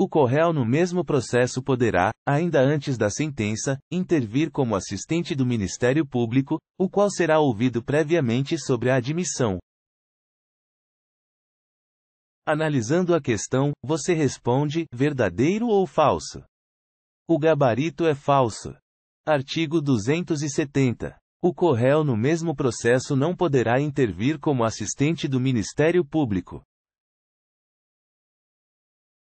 O Correio no mesmo processo poderá, ainda antes da sentença, intervir como assistente do Ministério Público, o qual será ouvido previamente sobre a admissão. Analisando a questão, você responde: verdadeiro ou falso? O gabarito é falso. Artigo 270. O Correio no mesmo processo não poderá intervir como assistente do Ministério Público.